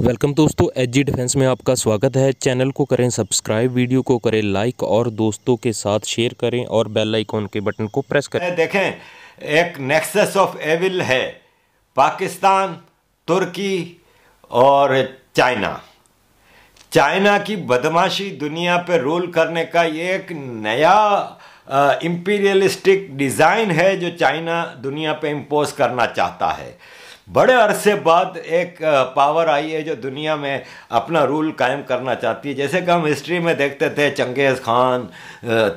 welcome दोस्तों H G defence में आपका स्वागत है चैनल को करें सब्सक्राइब वीडियो को करें लाइक और दोस्तों के साथ शेयर करें और बेल आइकॉन के बटन को प्रेस करें देखें एक नेक्सस ऑफ एविल है पाकिस्तान तुर्की और चाइना चाइना की बदमाशी दुनिया पर रूल करने का ये एक नया इम्पीरियलिस्टिक डिज़ाइन है जो चाइना दुनिया पे इम्पोज करना चाहता है बड़े अरसे बाद एक पावर आई है जो दुनिया में अपना रूल कायम करना चाहती है जैसे कि हम हिस्ट्री में देखते थे चंगेज़ खान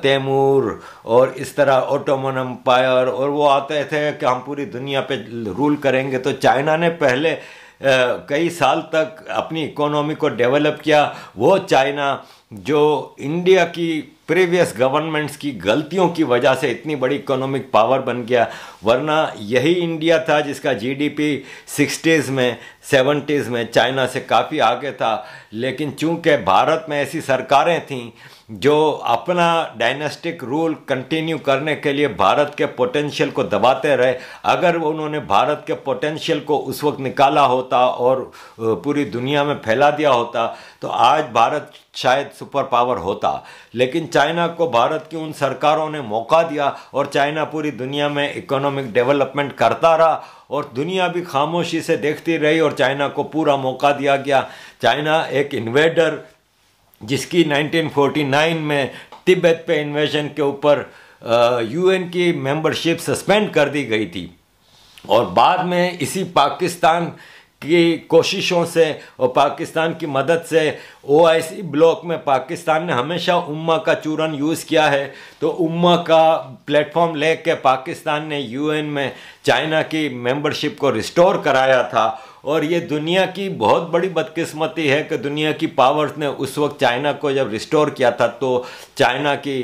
तैमूर और इस तरह ओटोमन अम्पायर और वो आते थे कि हम पूरी दुनिया पे रूल करेंगे तो चाइना ने पहले कई साल तक अपनी इकोनॉमी को डेवलप किया वो चाइना जो इंडिया की प्रीवियस गवर्नमेंट्स की गलतियों की वजह से इतनी बड़ी इकोनॉमिक पावर बन गया वरना यही इंडिया था जिसका जीडीपी 60s में 70s में चाइना से काफ़ी आगे था लेकिन चूंकि भारत में ऐसी सरकारें थीं जो अपना डायनेस्टिक रूल कंटिन्यू करने के लिए भारत के पोटेंशियल को दबाते रहे अगर उन्होंने भारत के पोटेंशियल को उस वक्त निकाला होता और पूरी दुनिया में फैला दिया होता तो आज भारत शायद सुपर पावर होता लेकिन चाइना को भारत की उन सरकारों ने मौका दिया और चाइना पूरी दुनिया में इकोनॉमिक डेवलपमेंट करता रहा और दुनिया भी खामोशी से देखती रही और चाइना को पूरा मौका दिया गया चाइना एक इन्वेडर जिसकी 1949 में तिब्बत पे इन्वेशन के ऊपर यूएन की मेंबरशिप सस्पेंड कर दी गई थी और बाद में इसी पाकिस्तान की कोशिशों से और पाकिस्तान की मदद से ओ ब्लॉक में पाकिस्तान ने हमेशा उम्मा का चूरन यूज़ किया है तो उम्मा का प्लेटफॉर्म ले कर पाकिस्तान ने यूएन में चाइना की मेंबरशिप को रिस्टोर कराया था और ये दुनिया की बहुत बड़ी बदकिस्मती है कि दुनिया की पावर्स ने उस वक्त चाइना को जब रिस्टोर किया था तो चाइना की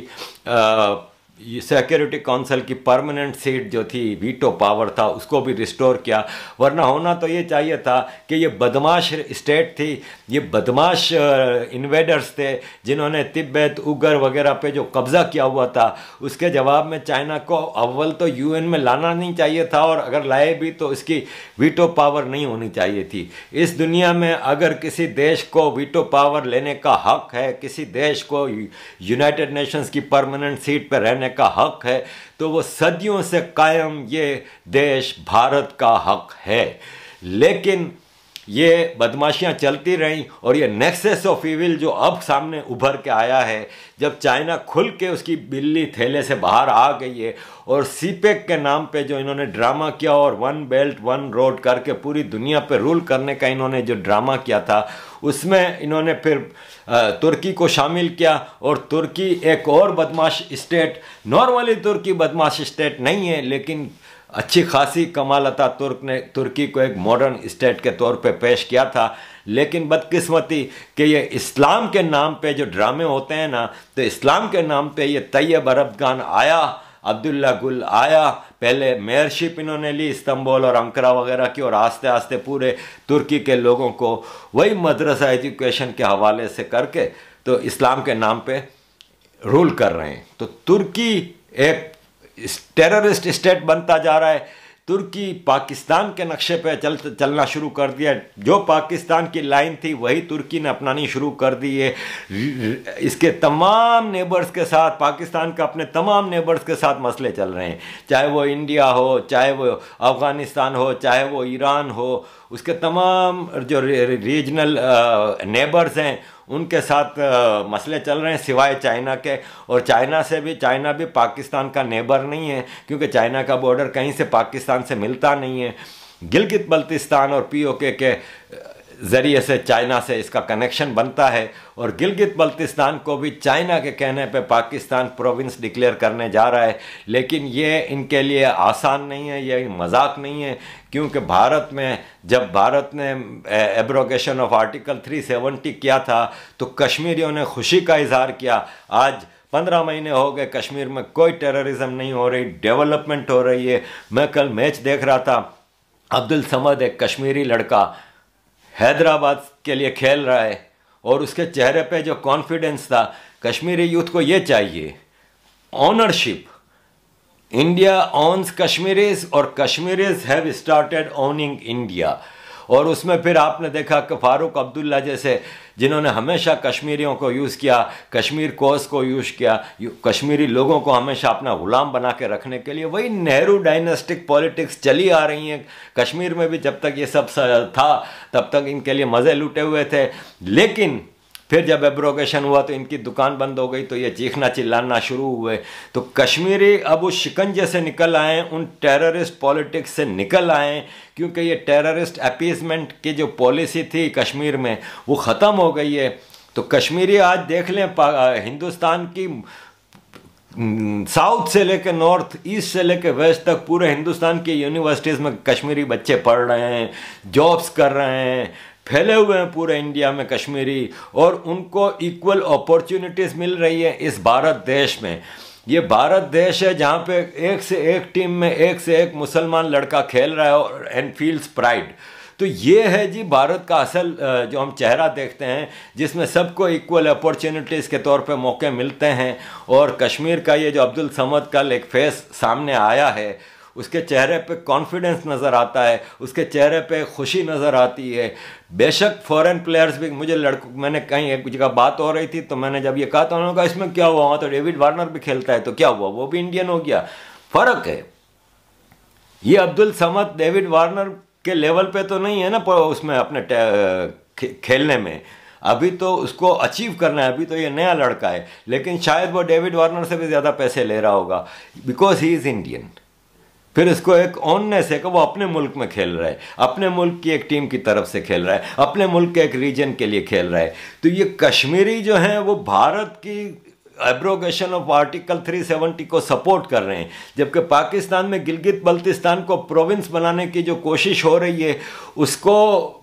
आ, सिक्योरिटी काउंसिल की परमानेंट सीट जो थी वीटो पावर था उसको भी रिस्टोर किया वरना होना तो ये चाहिए था कि ये बदमाश स्टेट थी ये बदमाश इन्वेडर्स थे जिन्होंने तिब्बत उगर वगैरह पे जो कब्ज़ा किया हुआ था उसके जवाब में चाइना को अव्वल तो यूएन में लाना नहीं चाहिए था और अगर लाए भी तो इसकी वीटो पावर नहीं होनी चाहिए थी इस दुनिया में अगर किसी देश को वीटो पावर लेने का हक है किसी देश को यूनाइटेड नेशंस की परमानेंट सीट पर रहने कहने का हक है तो वो सदियों से कायम ये देश भारत का हक है लेकिन ये बदमाशियां चलती रहीं और ये नेक्सेस ऑफ इविल जो अब सामने उभर के आया है जब चाइना खुल के उसकी बिल्ली थैले से बाहर आ गई है और सीपेक e के नाम पे जो इन्होंने ड्रामा किया और वन बेल्ट वन रोड करके पूरी दुनिया पे रूल करने का इन्होंने जो ड्रामा किया था उसमें इन्होंने फिर तुर्की को शामिल किया और तुर्की एक और बदमाश स्टेट नॉर्मली तुर्की बदमाश स्टेट नहीं है लेकिन अच्छी खासी कमाल तुर्क ने तुर्की को एक मॉडर्न स्टेट के तौर पे पेश किया था लेकिन बदकिस्मती कि ये इस्लाम के नाम पे जो ड्रामे होते हैं ना तो इस्लाम के नाम पे ये तैयब अरब खान आया अब्दुल्ला गुल आया पहले मेयरशिप इन्होंने ली इस्तंबोल और अंकरा वगैरह की और आस्ते आस्ते पूरे तुर्की के लोगों को वही मदरसा एजुकेशन के हवाले से करके तो इस्लाम के नाम पे रूल कर रहे हैं तो तुर्की एक टेररिस्ट स्टेट बनता जा रहा है तुर्की पाकिस्तान के नक्शे पर चल चलना शुरू कर दिया जो पाकिस्तान की लाइन थी वही तुर्की ने अपनानी शुरू कर दी है इसके तमाम नेबर्स के साथ पाकिस्तान का अपने तमाम नेबर्स के साथ मसले चल रहे हैं चाहे वो इंडिया हो चाहे वो अफ़गानिस्तान हो चाहे वो ईरान हो उसके तमाम जो रीजनल नेबर्स हैं उनके साथ मसले चल रहे हैं सिवाय चाइना के और चाइना से भी चाइना भी पाकिस्तान का नेबर नहीं है क्योंकि चाइना का बॉर्डर कहीं से पाकिस्तान से मिलता नहीं है गिलगित बल्तिस्तान और पीओके के ज़रिए से चाइना से इसका कनेक्शन बनता है और गिलगित बल्तिस्तान को भी चाइना के कहने पे पाकिस्तान प्रोविंस डिक्लेयर करने जा रहा है लेकिन ये इनके लिए आसान नहीं है ये मजाक नहीं है क्योंकि भारत में जब भारत ने एब्रोगेशन ऑफ आर्टिकल 370 किया था तो कश्मीरियों ने खुशी का इजहार किया आज पंद्रह महीने हो गए कश्मीर में कोई टेररिज्म नहीं हो रही डेवलपमेंट हो रही है मैं कल मैच देख रहा था अब्दुल समद एक कश्मीरी लड़का हैदराबाद के लिए खेल रहा है और उसके चेहरे पे जो कॉन्फिडेंस था कश्मीरी यूथ को ये चाहिए ऑनरशिप इंडिया ऑन्स कश्मीरीज और Kashmiris have started owning India और उसमें फिर आपने देखा कि फारूक अब्दुल्ला जैसे जिन्होंने हमेशा कश्मीरियों को यूज़ किया कश्मीर कोस को यूज़ किया कश्मीरी लोगों को हमेशा अपना गुलाम बना के रखने के लिए वही नेहरू डायनेस्टिक पॉलिटिक्स चली आ रही हैं कश्मीर में भी जब तक ये सब था तब तक इनके लिए मज़े लूटे हुए थे लेकिन फिर जब एब्रोगेशन हुआ तो इनकी दुकान बंद हो गई तो ये चीखना चिल्लाना शुरू हुए तो कश्मीरी अब उस शिकंजे से निकल आए उन टेररिस्ट पॉलिटिक्स से निकल आए क्योंकि ये टेररिस्ट अपीजमेंट की जो पॉलिसी थी कश्मीर में वो ख़त्म हो गई है तो कश्मीरी आज देख लें हिंदुस्तान की हम्म, साउथ से लेकर नॉर्थ ईस्ट से लेकर वेस्ट तक पूरे हिंदुस्तान की यूनिवर्सिटीज़ में कश्मीरी बच्चे पढ़ रहे हैं जॉब्स कर रहे हैं फैले हुए हैं पूरे इंडिया में कश्मीरी और उनको इक्वल अपॉर्चुनिटीज़ मिल रही है इस भारत देश में ये भारत देश है जहाँ पे एक से एक टीम में एक से एक मुसलमान लड़का खेल रहा है और एंड फील्स प्राइड तो ये है जी भारत का असल जो हम चेहरा देखते हैं जिसमें सबको इक्वल अपॉर्चुनिटीज़ के तौर पे मौके मिलते हैं और कश्मीर का ये जो अब्दुल समद कल एक फेस सामने आया है उसके चेहरे पे कॉन्फिडेंस नज़र आता है उसके चेहरे पे खुशी नज़र आती है बेशक फॉरेन प्लेयर्स भी मुझे लड़कों मैंने कहीं एक जगह बात हो रही थी तो मैंने जब ये कहा तो उन्होंने कहा इसमें क्या हुआ तो डेविड वार्नर भी खेलता है तो क्या हुआ वो भी इंडियन हो गया फ़र्क है ये अब्दुल समद डेविड वार्नर के लेवल पे तो नहीं है ना उसमें अपने खेलने में अभी तो उसको अचीव करना है अभी तो ये नया लड़का है लेकिन शायद वो डेविड वार्नर से भी ज़्यादा पैसे ले रहा होगा बिकॉज ही इज़ इंडियन फिर इसको एक ऑननेस है कि वो अपने मुल्क में खेल रहा है अपने मुल्क की एक टीम की तरफ से खेल रहा है अपने मुल्क के एक रीजन के लिए खेल रहा है तो ये कश्मीरी जो हैं वो भारत की एब्रोगेशन ऑफ आर्टिकल 370 को सपोर्ट कर रहे हैं जबकि पाकिस्तान में गिलगित बल्तिस्तान को प्रोविंस बनाने की जो कोशिश हो रही है उसको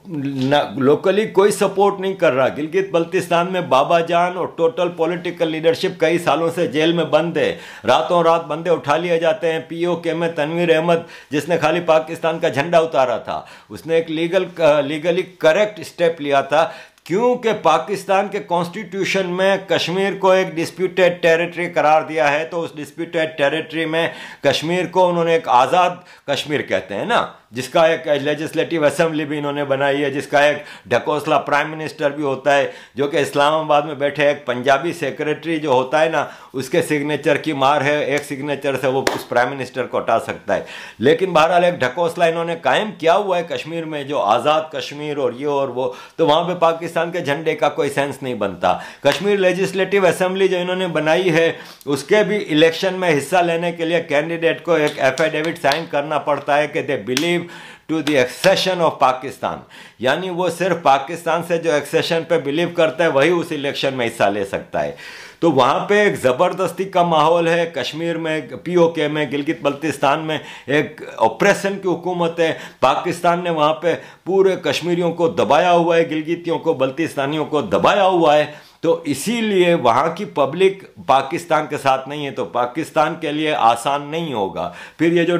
लोकली कोई सपोर्ट नहीं कर रहा गिलगित बल्तिस्तान में बाबा जान और टोटल पॉलिटिकल लीडरशिप कई सालों से जेल में बंद है रातों रात बंदे उठा लिए जाते हैं पीओके में तनवीर अहमद जिसने खाली पाकिस्तान का झंडा उतारा था उसने एक लीगल लीगली करेक्ट स्टेप लिया था क्योंकि पाकिस्तान के कॉन्स्टिट्यूशन में कश्मीर को एक डिस्प्यूटेड टेरिटरी करार दिया है तो उस डिस्प्यूटेड टेरिटरी में कश्मीर को उन्होंने एक आज़ाद कश्मीर कहते हैं ना जिसका एक लेजिस्लेटिव असेंबली भी इन्होंने बनाई है जिसका एक ढकोसला प्राइम मिनिस्टर भी होता है जो कि इस्लामाबाद में बैठे एक पंजाबी सेक्रेटरी जो होता है ना उसके सिग्नेचर की मार है एक सिग्नेचर से वो उस प्राइम मिनिस्टर को हटा सकता है लेकिन बहरहाल एक ढकोसला इन्होंने कायम किया हुआ है कश्मीर में जो आज़ाद कश्मीर और ये और वो तो वहाँ पर पाकिस्तान के झंडे का कोई सेंस नहीं बनता कश्मीर लेजिस्लेटिव असेंबली जो इन्होंने बनाई है उसके भी इलेक्शन में हिस्सा लेने के लिए कैंडिडेट को एक एफिडेविट साइन करना पड़ता है कि they believe leave to the accession of Pakistan यानी वो सिर्फ पाकिस्तान से जो एक्सेशन पे बिलीव करता है वही उस इलेक्शन में हिस्सा ले सकता है तो वहाँ पे एक ज़बरदस्ती का माहौल है कश्मीर में पीओके में गिलगित बल्तिस्तान में एक ऑपरेशन की हुकूमत है पाकिस्तान ने वहाँ पे पूरे कश्मीरियों को दबाया हुआ है गिलगितियों को बल्तिस्तानियों को दबाया हुआ है तो इसीलिए वहाँ की पब्लिक पाकिस्तान के साथ नहीं है तो पाकिस्तान के लिए आसान नहीं होगा फिर ये जो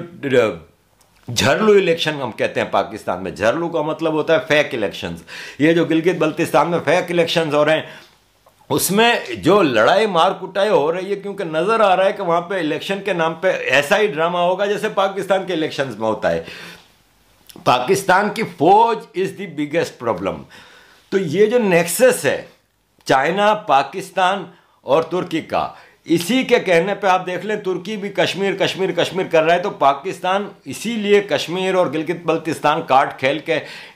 झरलू इलेक्शन हम कहते हैं पाकिस्तान में झरलू का मतलब होता है फेक इलेक्शन ये जो गिलगित बल्तिस्तान में फेक इलेक्शन हो रहे हैं उसमें जो लड़ाई मार कुटाई हो रही है क्योंकि नज़र आ रहा है कि वहां पे इलेक्शन के नाम पे ऐसा ही ड्रामा होगा जैसे पाकिस्तान के इलेक्शंस में होता है पाकिस्तान की फौज इज़ द बिगेस्ट प्रॉब्लम तो ये जो नेक्सेस है चाइना पाकिस्तान और तुर्की का इसी के कहने पे आप देख लें तुर्की भी कश्मीर कश्मीर कश्मीर कर रहा है तो पाकिस्तान इसीलिए कश्मीर और गिलगित बल्तिस्तान काट खेल के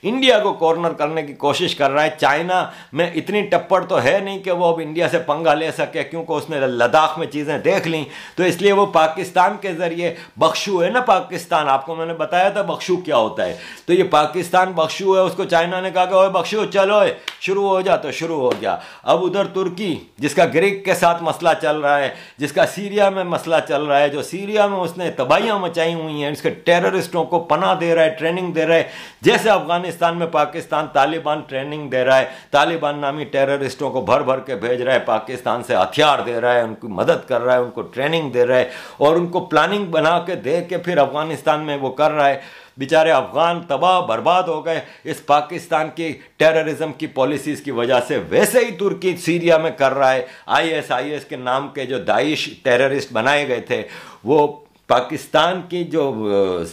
इंडिया को कॉर्नर करने की कोशिश कर रहा है चाइना में इतनी टप्पड़ तो है नहीं कि वो अब इंडिया से पंगा ले सके क्योंकि उसने लद्दाख में चीज़ें देख ली तो इसलिए वो पाकिस्तान के ज़रिए बख्शू है ना पाकिस्तान आपको मैंने बताया था बख्शू क्या होता है तो ये पाकिस्तान बख्शू है उसको चाइना ने कहा कि ओए बख्शू चलो शुरू हो जा तो शुरू हो गया अब उधर तुर्की जिसका ग्रीक के साथ मसला चल रहा है रहा है जिसका सीरिया में मसला चल रहा है जो सीरिया में उसने तबाहियाँ मचाई हुई हैं उसके टेररिस्टों को पना दे रहा है ट्रेनिंग दे रहा है जैसे अफगानिस्तान में पाकिस्तान तालिबान ट्रेनिंग दे रहा है तालिबान नामी टेररिस्टों को भर भर के भेज रहा है पाकिस्तान से हथियार दे रहा है उनकी मदद कर रहा है उनको ट्रेनिंग दे रहा है और उनको प्लानिंग बना के दे के फिर अफगानिस्तान में वो कर रहा है बेचारे अफगान तबाह बर्बाद हो गए इस पाकिस्तान की टेररिज्म की पॉलिसीज़ की वजह से वैसे ही तुर्की सीरिया में कर रहा है आईएसआईएस के नाम के जो दाइश टेररिस्ट बनाए गए थे वो पाकिस्तान की जो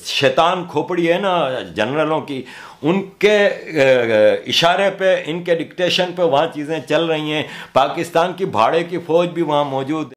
शैतान खोपड़ी है ना जनरलों की उनके इशारे पे इनके डिक्टेशन पे वहाँ चीज़ें चल रही हैं पाकिस्तान की भाड़े की फ़ौज भी वहाँ मौजूद